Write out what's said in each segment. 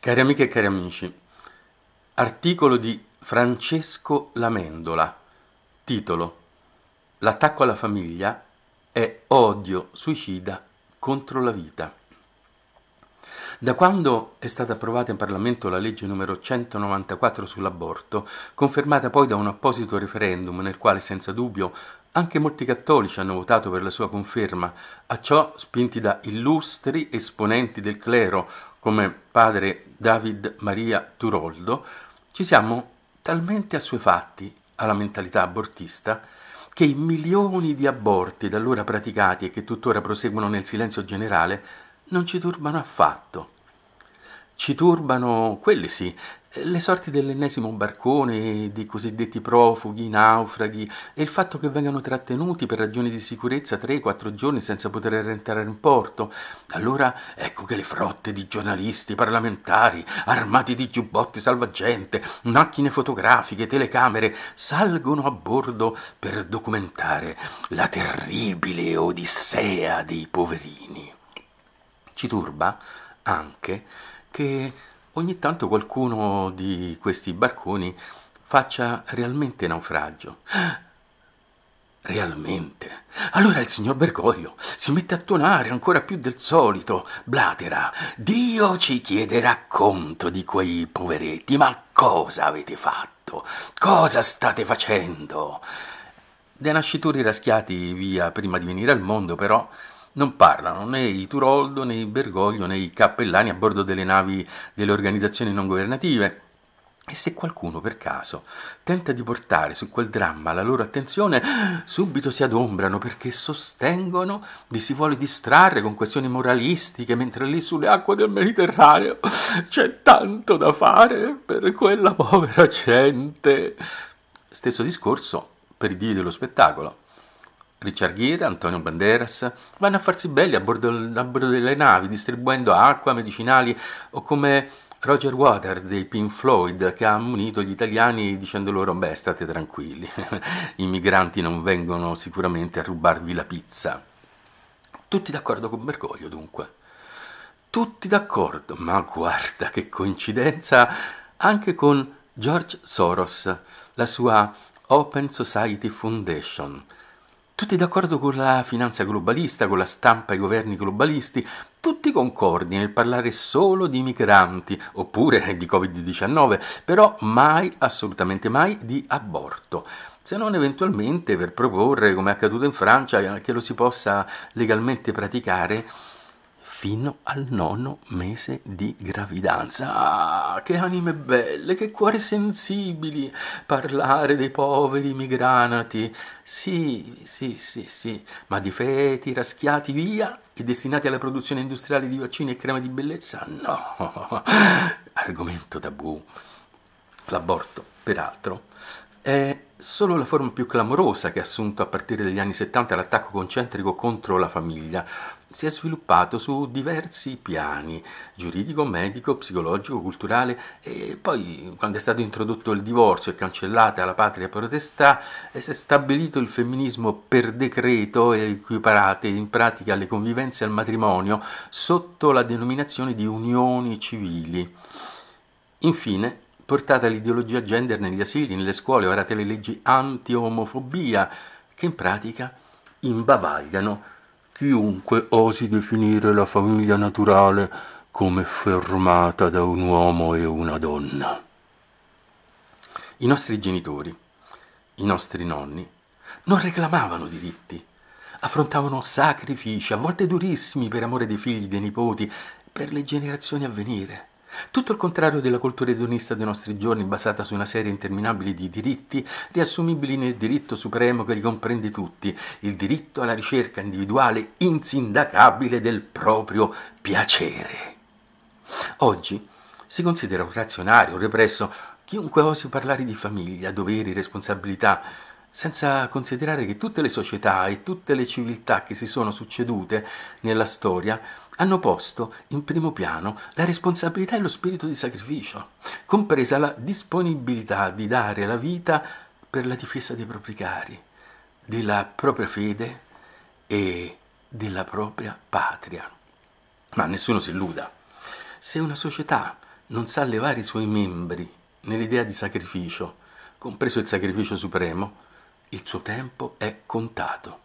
Cari amiche e cari amici, articolo di Francesco Lamendola, titolo L'attacco alla famiglia è odio suicida contro la vita. Da quando è stata approvata in Parlamento la legge numero 194 sull'aborto, confermata poi da un apposito referendum nel quale senza dubbio anche molti cattolici hanno votato per la sua conferma, a ciò spinti da illustri esponenti del clero, come padre David Maria Turoldo, ci siamo talmente assuefatti alla mentalità abortista che i milioni di aborti da allora praticati e che tuttora proseguono nel silenzio generale non ci turbano affatto. Ci turbano, quelli sì, le sorti dell'ennesimo barcone, dei cosiddetti profughi, naufraghi e il fatto che vengano trattenuti per ragioni di sicurezza 3-4 giorni senza poter entrare in porto. Allora ecco che le frotte di giornalisti, parlamentari, armati di giubbotti salvagente, macchine fotografiche, telecamere salgono a bordo per documentare la terribile odissea dei poverini. Ci turba anche che ogni tanto qualcuno di questi barconi faccia realmente naufragio. Realmente. Allora il signor Bergoglio si mette a tuonare ancora più del solito, blatera. Dio ci chiederà conto di quei poveretti, ma cosa avete fatto? Cosa state facendo? Dei nascituri raschiati via prima di venire al mondo, però, non parlano né i Turoldo né i Bergoglio né i cappellani a bordo delle navi delle organizzazioni non governative. E se qualcuno per caso tenta di portare su quel dramma la loro attenzione, subito si adombrano perché sostengono di si vuole distrarre con questioni moralistiche, mentre lì sulle acque del Mediterraneo c'è tanto da fare per quella povera gente. Stesso discorso per i divi dello spettacolo. Richard Gere, Antonio Banderas vanno a farsi belli a bordo, a bordo delle navi distribuendo acqua, medicinali o come Roger Water dei Pink Floyd che ha ammonito gli italiani dicendo loro beh state tranquilli, i migranti non vengono sicuramente a rubarvi la pizza. Tutti d'accordo con Bergoglio dunque. Tutti d'accordo, ma guarda che coincidenza anche con George Soros, la sua Open Society Foundation tutti d'accordo con la finanza globalista, con la stampa e i governi globalisti, tutti concordi nel parlare solo di migranti oppure di Covid-19, però mai, assolutamente mai, di aborto se non eventualmente per proporre, come è accaduto in Francia, che lo si possa legalmente praticare fino al nono mese di gravidanza. Ah, che anime belle, che cuori sensibili! Parlare dei poveri migranati. Sì, sì, sì, sì, ma di feti raschiati via e destinati alla produzione industriale di vaccini e crema di bellezza? No, argomento tabù. L'aborto, peraltro, è solo la forma più clamorosa che ha assunto a partire dagli anni 70 l'attacco concentrico contro la famiglia, si è sviluppato su diversi piani, giuridico, medico, psicologico, culturale e poi quando è stato introdotto il divorzio e cancellata la patria protestà eh, si è stabilito il femminismo per decreto e equiparate in pratica le convivenze al matrimonio sotto la denominazione di unioni civili. Infine, portata l'ideologia gender negli asili, nelle scuole, varate le leggi anti-omofobia che in pratica imbavagliano chiunque osi definire la famiglia naturale come formata da un uomo e una donna. I nostri genitori, i nostri nonni, non reclamavano diritti, affrontavano sacrifici, a volte durissimi per amore dei figli, dei nipoti, per le generazioni a venire. Tutto il contrario della cultura edonista dei nostri giorni, basata su una serie interminabile di diritti, riassumibili nel diritto supremo che li comprende tutti, il diritto alla ricerca individuale insindacabile del proprio piacere. Oggi si considera un razionario, un represso, chiunque osi parlare di famiglia, doveri, responsabilità, senza considerare che tutte le società e tutte le civiltà che si sono succedute nella storia hanno posto in primo piano la responsabilità e lo spirito di sacrificio, compresa la disponibilità di dare la vita per la difesa dei propri cari, della propria fede e della propria patria. Ma nessuno si illuda. Se una società non sa levare i suoi membri nell'idea di sacrificio, compreso il sacrificio supremo, il suo tempo è contato.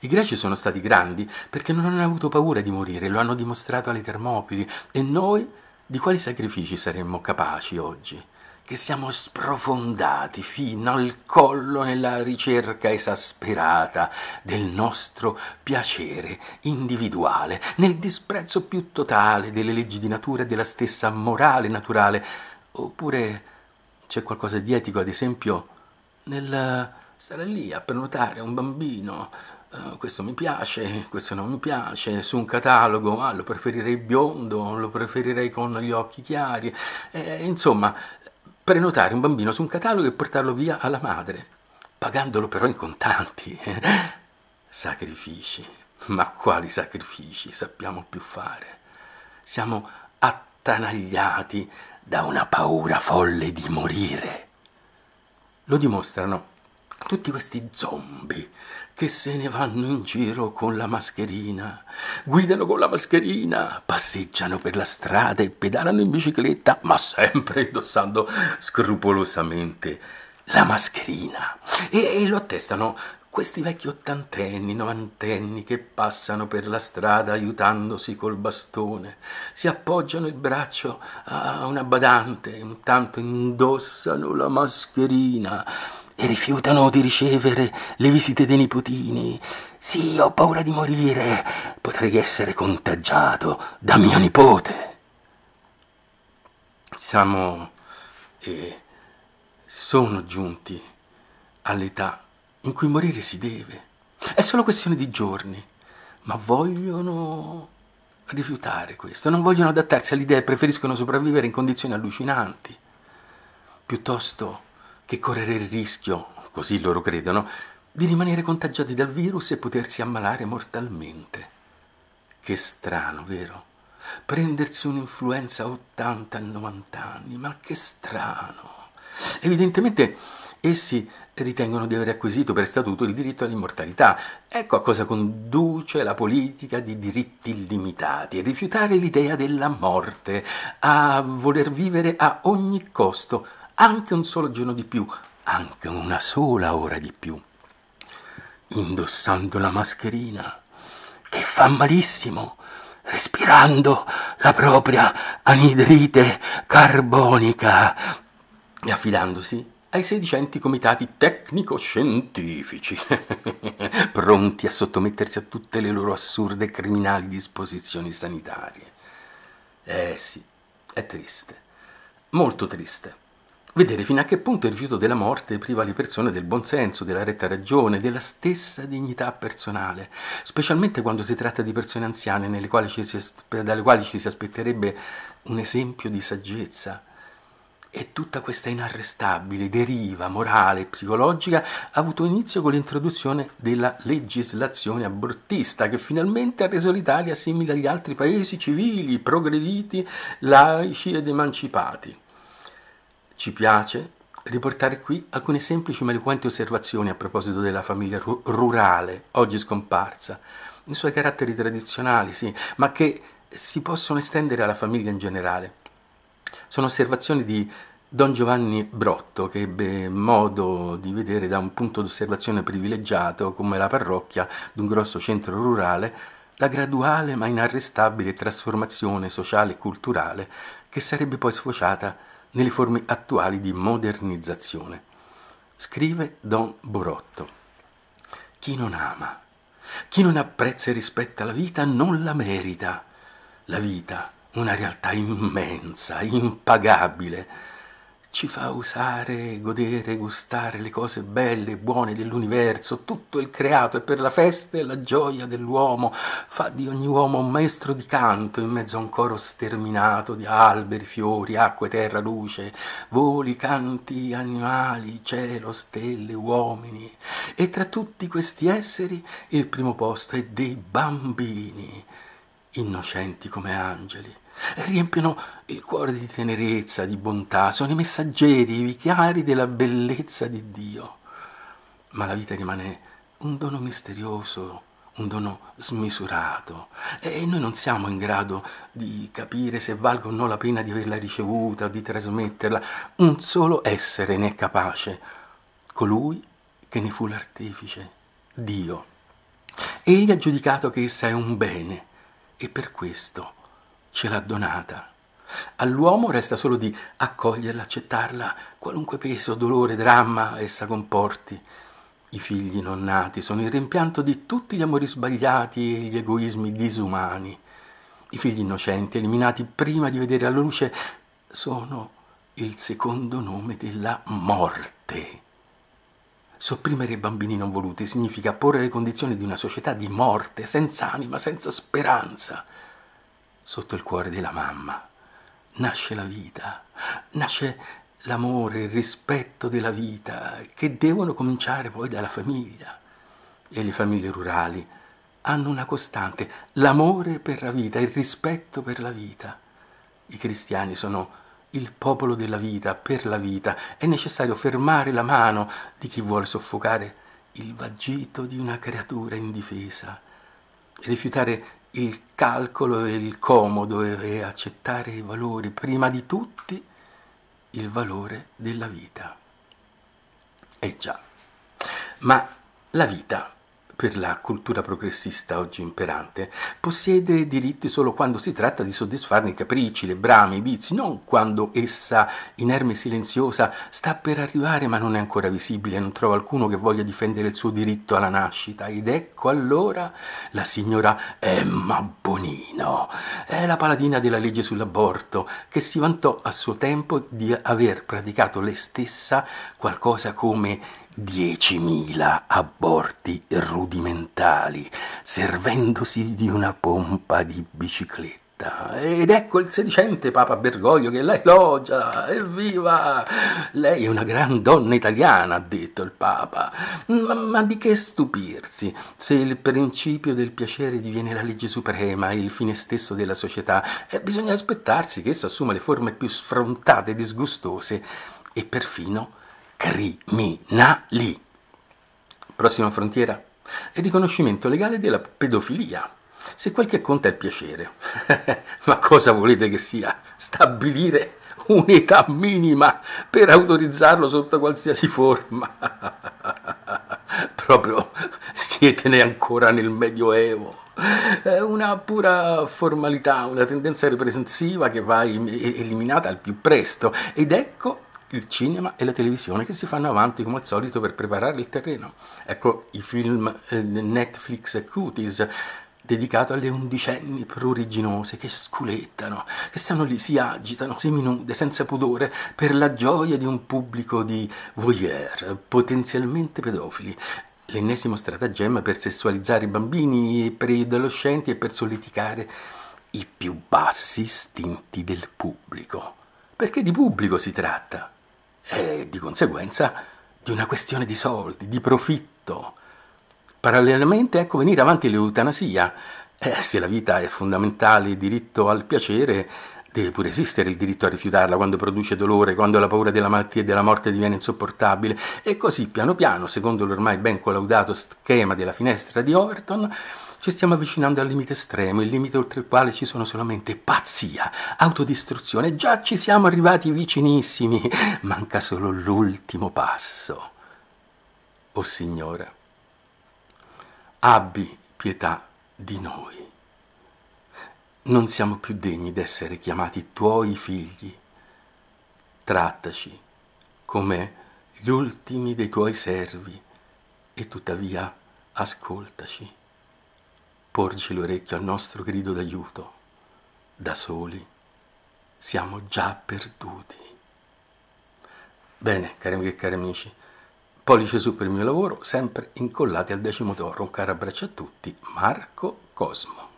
I greci sono stati grandi perché non hanno avuto paura di morire, lo hanno dimostrato alle Termopili e noi di quali sacrifici saremmo capaci oggi? Che siamo sprofondati fino al collo nella ricerca esasperata del nostro piacere individuale, nel disprezzo più totale delle leggi di natura e della stessa morale naturale. Oppure c'è qualcosa di etico, ad esempio, nel stare lì a prenotare un bambino Uh, questo mi piace, questo non mi piace, su un catalogo ah, lo preferirei biondo, lo preferirei con gli occhi chiari, eh, insomma, prenotare un bambino su un catalogo e portarlo via alla madre, pagandolo però in contanti. sacrifici, ma quali sacrifici sappiamo più fare? Siamo attanagliati da una paura folle di morire. Lo dimostrano tutti questi zombie che se ne vanno in giro con la mascherina, guidano con la mascherina, passeggiano per la strada e pedalano in bicicletta, ma sempre indossando scrupolosamente la mascherina. E, e lo attestano questi vecchi ottantenni, novantenni che passano per la strada aiutandosi col bastone, si appoggiano il braccio a una badante, intanto indossano la mascherina e rifiutano di ricevere le visite dei nipotini. Sì, ho paura di morire, potrei essere contagiato da mio nipote. Siamo e sono giunti all'età in cui morire si deve. È solo questione di giorni, ma vogliono rifiutare questo, non vogliono adattarsi all'idea e preferiscono sopravvivere in condizioni allucinanti, piuttosto che correre il rischio, così loro credono, di rimanere contagiati dal virus e potersi ammalare mortalmente. Che strano, vero? Prendersi un'influenza a 80 90 anni, ma che strano. Evidentemente essi ritengono di aver acquisito per statuto il diritto all'immortalità. Ecco a cosa conduce la politica di diritti illimitati, rifiutare l'idea della morte, a voler vivere a ogni costo, anche un solo giorno di più, anche una sola ora di più, indossando la mascherina, che fa malissimo, respirando la propria anidrite carbonica e affidandosi ai sedicenti comitati tecnico-scientifici, pronti a sottomettersi a tutte le loro assurde e criminali disposizioni sanitarie. Eh sì, è triste, molto triste. Vedere fino a che punto il rifiuto della morte priva le persone del buonsenso, della retta ragione, della stessa dignità personale, specialmente quando si tratta di persone anziane quali si, dalle quali ci si aspetterebbe un esempio di saggezza. E tutta questa inarrestabile deriva morale e psicologica ha avuto inizio con l'introduzione della legislazione abortista che finalmente ha reso l'Italia simile agli altri paesi civili, progrediti, laici ed emancipati. Ci piace riportare qui alcune semplici ma eloquenti osservazioni a proposito della famiglia ru- rurale, oggi scomparsa, i suoi caratteri tradizionali, sì, ma che si possono estendere alla famiglia in generale. Sono osservazioni di Don Giovanni Brotto, che ebbe modo di vedere da un punto d'osservazione privilegiato, come la parrocchia di un grosso centro rurale, la graduale ma inarrestabile trasformazione sociale e culturale che sarebbe poi sfociata nelle forme attuali di modernizzazione. Scrive Don Borotto. Chi non ama, chi non apprezza e rispetta la vita non la merita. La vita, una realtà immensa, impagabile, ci fa usare, godere, gustare le cose belle e buone dell'universo, tutto il creato, è per la festa e la gioia dell'uomo, fa di ogni uomo un maestro di canto in mezzo a un coro sterminato di alberi, fiori, acqua, terra, luce, voli, canti, animali, cielo, stelle, uomini. E tra tutti questi esseri il primo posto è dei bambini, innocenti come angeli riempiono il cuore di tenerezza, di bontà, sono i messaggeri, i chiari della bellezza di Dio. Ma la vita rimane un dono misterioso, un dono smisurato e noi non siamo in grado di capire se valga o no la pena di averla ricevuta di trasmetterla. Un solo essere ne è capace, colui che ne fu l'artefice, Dio. Egli ha giudicato che essa è un bene e per questo ce l'ha donata. All'uomo resta solo di accoglierla, accettarla, qualunque peso, dolore, dramma essa comporti. I figli non nati sono il rimpianto di tutti gli amori sbagliati e gli egoismi disumani. I figli innocenti, eliminati prima di vedere alla luce, sono il secondo nome della morte. Sopprimere i bambini non voluti significa porre le condizioni di una società di morte, senza anima, senza speranza sotto il cuore della mamma. Nasce la vita, nasce l'amore, il rispetto della vita, che devono cominciare poi dalla famiglia. E le famiglie rurali hanno una costante, l'amore per la vita, il rispetto per la vita. I cristiani sono il popolo della vita, per la vita. È necessario fermare la mano di chi vuole soffocare il vagito di una creatura indifesa, rifiutare il calcolo e il comodo e accettare i valori, prima di tutti il valore della vita. eh già, ma la vita per la cultura progressista oggi imperante, possiede diritti solo quando si tratta di soddisfarne i capricci, le brame, i vizi, non quando essa, inerme e silenziosa, sta per arrivare ma non è ancora visibile, non trova alcuno che voglia difendere il suo diritto alla nascita. Ed ecco allora la signora Emma Bonino, è la paladina della legge sull'aborto, che si vantò a suo tempo di aver praticato lei stessa qualcosa come 10.000 aborti rudimentali, servendosi di una pompa di bicicletta. Ed ecco il sedicente Papa Bergoglio che la elogia, evviva! Lei è una gran donna italiana, ha detto il Papa. Ma, ma, di che stupirsi se il principio del piacere diviene la legge suprema, e il fine stesso della società? Eh, bisogna aspettarsi che esso assuma le forme più sfrontate, disgustose e perfino criminali. Prossima frontiera, il riconoscimento legale della pedofilia. Se quel che conta è il piacere, ma cosa volete che sia? Stabilire un'età minima per autorizzarlo sotto qualsiasi forma. Proprio siete ancora nel Medioevo. È una pura formalità, una tendenza represensiva che va eliminata al più presto. Ed ecco il cinema e la televisione che si fanno avanti come al solito per preparare il terreno. Ecco i film eh, Netflix Cuties dedicato alle undicenni pruriginose che sculettano, che stanno lì, si agitano, seminude, senza pudore, per la gioia di un pubblico di voyeur, potenzialmente pedofili, l'ennesimo stratagemma per sessualizzare i bambini e per gli adolescenti e per solleticare i più bassi istinti del pubblico. Perché di pubblico si tratta? e di conseguenza di una questione di soldi, di profitto. Parallelamente, ecco venire avanti l'eutanasia. Eh, se la vita è fondamentale, il diritto al piacere, deve pure esistere il diritto a rifiutarla quando produce dolore, quando la paura della malattia e della morte diviene insopportabile. E così, piano piano, secondo l'ormai ben collaudato schema della finestra di Overton, ci stiamo avvicinando al limite estremo, il limite oltre il quale ci sono solamente pazzia, autodistruzione. Già ci siamo arrivati vicinissimi, manca solo l'ultimo passo. O oh Signore, abbi pietà di noi. Non siamo più degni d'essere chiamati tuoi figli. Trattaci come gli ultimi dei tuoi servi e tuttavia ascoltaci porgi l'orecchio al nostro grido d'aiuto. Da soli siamo già perduti. Bene, cari amiche e cari amici, pollice su per il mio lavoro, sempre incollati al decimo toro. Un caro abbraccio a tutti, Marco Cosmo.